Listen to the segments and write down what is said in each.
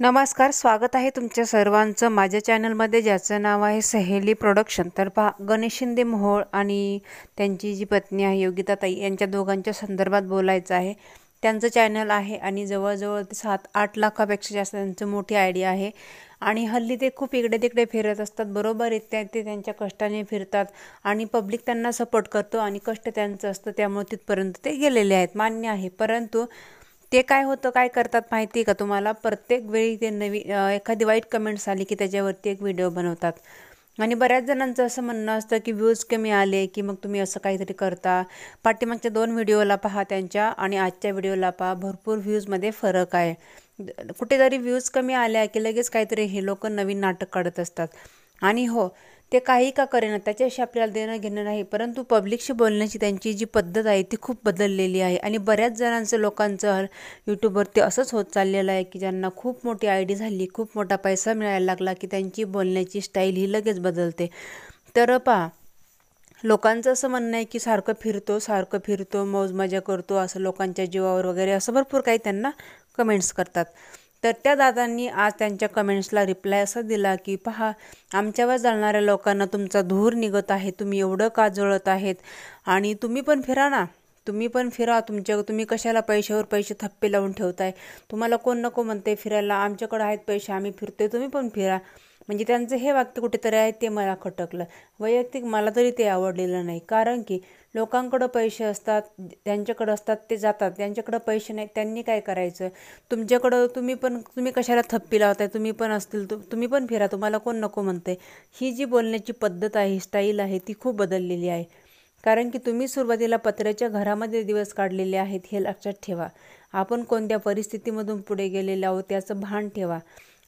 नमस्कार स्वागत आहे तुमच्या सर्वांचं माझ्या चॅनलमध्ये ज्याचं नाव आहे सहेली प्रोडक्शन तर पहा गणेश शिंदे मोहोळ आणि त्यांची जी पत्नी आहे योगिता ताई यांच्या दोघांच्या संदर्भात बोलायचं आहे त्यांचं चॅनल आहे आणि जवळजवळ ते सात आठ लाखापेक्षा जास्त त्यांचं मोठी आयडिया आहे आणि हल्ली ते खूप इकडे तिकडे फिरत असतात बरोबर त्या ते त्यांच्या कष्टाने फिरतात आणि पब्लिक त्यांना सपोर्ट करतो आणि कष्ट त्यांचं असतं त्यामुळे तिथपर्यंत ते गेलेले आहेत मान्य आहे परंतु ते काय होतं काय करतात माहिती आहे का तुम्हाला प्रत्येक वेळी ते नवी एखादी वाईट कमेंट्स आली की त्याच्यावरती एक व्हिडिओ बनवतात आणि बऱ्याच जणांचं असं म्हणणं असतं की व्ह्यूज कमी आले की मग तुम्ही असं काहीतरी करता पाठीमागच्या दोन व्हिडिओला पहा त्यांच्या आणि आजच्या व्हिडिओला पहा भरपूर व्ह्यूजमध्ये फरक आहे कुठेतरी व्ह्यूज कमी आल्या की लगेच काहीतरी हे लोक नवीन नाटक काढत असतात आणि हो ते काही का करेना त्याच्याशी आपल्याला देणं घेणं नाही परंतु पब्लिकशी बोलण्याची त्यांची जी पद्धत आहे ती खूप बदललेली आहे आणि बऱ्याच जणांचं लोकांचं यूट्यूबवरती असंच होत चाललेलं आहे की ज्यांना खूप मोठी आय डी झाली खूप मोठा पैसा मिळायला लागला की त्यांची बोलण्याची स्टाईल ही लगेच बदलते तर पहा लोकांचं असं म्हणणं आहे की सारखं फिरतो सारखं फिरतो मौज मजा करतो असं लोकांच्या जीवावर वगैरे असं भरपूर काही त्यांना कमेंट्स करतात तर त्या दादांनी आज त्यांच्या कमेंट्सला रिप्लाय असा दिला की पहा आमच्यावर जाणाऱ्या लोकांना तुमचा धूर निघत आहे तुम्ही एवढं का जळत आहेत आणि तुम्ही पण फिरा ना तुम्ही पण फिरा तुमच्या तुम्ही कशाला पैशावर पैसे थप्पे लावून ठेवताय तुम्हाला कोण नको म्हणते फिरायला आमच्याकडे आहेत पैसे आम्ही फिरतोय तुम्ही पण फिरा म्हणजे त्यांचं हे वाक्य कुठेतरी आहे ते मला खटकलं वैयक्तिक मला तरी ते आवडलेलं नाही कारण की लोकांकडं पैसे असतात त्यांच्याकडं असतात ते जातात त्यांच्याकडं पैसे नाही त्यांनी काय करायचं तुमच्याकडं तुम्ही पण तुम्ही कशाला थप्पी लावताय तुम्ही पण असतील तु तुम्ही पण फिरा तुम्हाला कोण नको म्हणते ही जी बोलण्याची पद्धत आहे स्टाईल आहे ती खूप बदललेली आहे कारण की तुम्ही सुरुवातीला पत्र्याच्या घरामध्ये दिवस काढलेले आहेत हे लक्षात ठेवा आपण कोणत्या परिस्थितीमधून पुढे गेलेले आहोत त्याचं भान ठेवा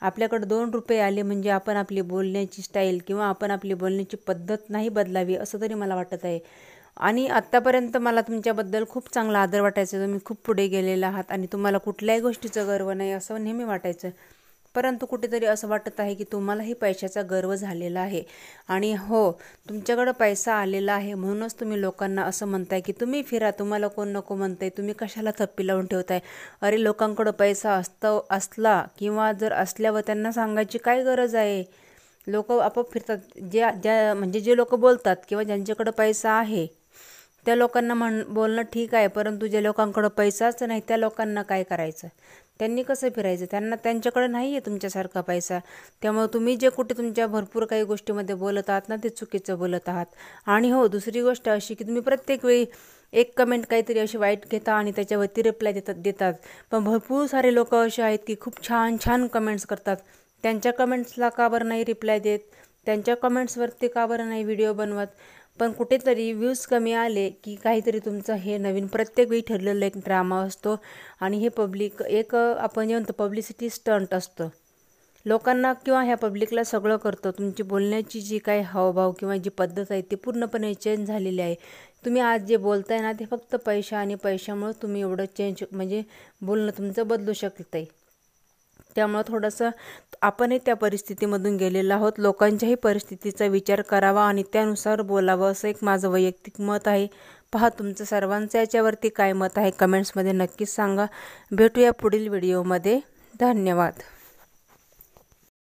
आपल्याकडं दोन रुपये आले म्हणजे आपण आपली बोलण्याची स्टाईल किंवा आपण आपली बोलण्याची पद्धत नाही बदलावी असं तरी मला वाटत आहे आणि आत्तापर्यंत मला तुमच्याबद्दल खूप चांगला आदर वाटायचा तुम्ही खूप पुढे गेलेला आहात आणि तुम्हाला कुठल्याही गोष्टीचं गर्व नाही असं नेहमी वाटायचं परंतु कुठेतरी असं वाटत आहे की तुम्हालाही पैशाचा गर्व झालेला आहे आणि हो तुमच्याकडं पैसा आलेला आहे म्हणूनच तुम्ही लोकांना असं म्हणताय की तुम्ही फिरा तुम्हाला कोण नको म्हणताय तुम्ही कशाला थप्पी लावून ठेवताय अरे लोकांकडं पैसा असतो असला किंवा जर असल्यावर त्यांना सांगायची काय गरज आहे लोक आपोआप फिरतात ज्या ज्या म्हणजे जे लोक बोलतात किंवा ज्यांच्याकडं पैसा आहे त्या लोकांना म्हण बोलणं ठीक आहे परंतु ज्या लोकांकडं पैसाच नाही त्या लोकांना काय करायचं त्यांनी कसं फिरायचं त्यांना त्यांच्याकडे नाही आहे तुमच्यासारखा पैसा त्यामुळे तुम्ही जे कुठे तुमच्या भरपूर काही गोष्टीमध्ये बोलत आहात ना ते चुकीचं बोलत आहात आणि हो दुसरी गोष्ट अशी की तुम्ही प्रत्येक वेळी एक कमेंट काहीतरी अशी वाईट घेता आणि त्याच्यावरती रिप्लाय देतात देतात पण भरपूर सारे लोक असे आहेत की खूप छान छान कमेंट्स करतात त्यांच्या कमेंट्सला का बरं नाही रिप्लाय देत त्यांच्या कमेंट्सवरती का बरं नाही व्हिडिओ बनवत पण कुठेतरी व्ह्यूज कमी आले की काहीतरी तुमचं हे नवीन प्रत्येक वेळी ठरलेला एक ड्रामा असतो आणि हे पब्लिक एक आपण जे म्हणतो पब्लिसिटी स्टंट असतं लोकांना किंवा ह्या पब्लिकला सगळं करतं तुमची बोलण्याची जी काही हावभाव किंवा जी पद्धत आहे ती पूर्णपणे चेंज झालेली आहे तुम्ही आज जे बोलताय ना ते फक्त पैसा आणि पैशामुळं तुम्ही एवढं चेंज म्हणजे बोलणं तुमचं बदलू शकत आहे त्यामुळं थोडंसं आपणही त्या परिस्थितीमधून गेलेलो आहोत लोकांच्याही परिस्थितीचा विचार करावा आणि त्यानुसार बोलावं असं एक माझं वैयक्तिक मत आहे पहा तुमचं सर्वांचं याच्यावरती काय मत आहे कमेंट्समध्ये नक्कीच सांगा भेटूया पुढील व्हिडिओमध्ये धन्यवाद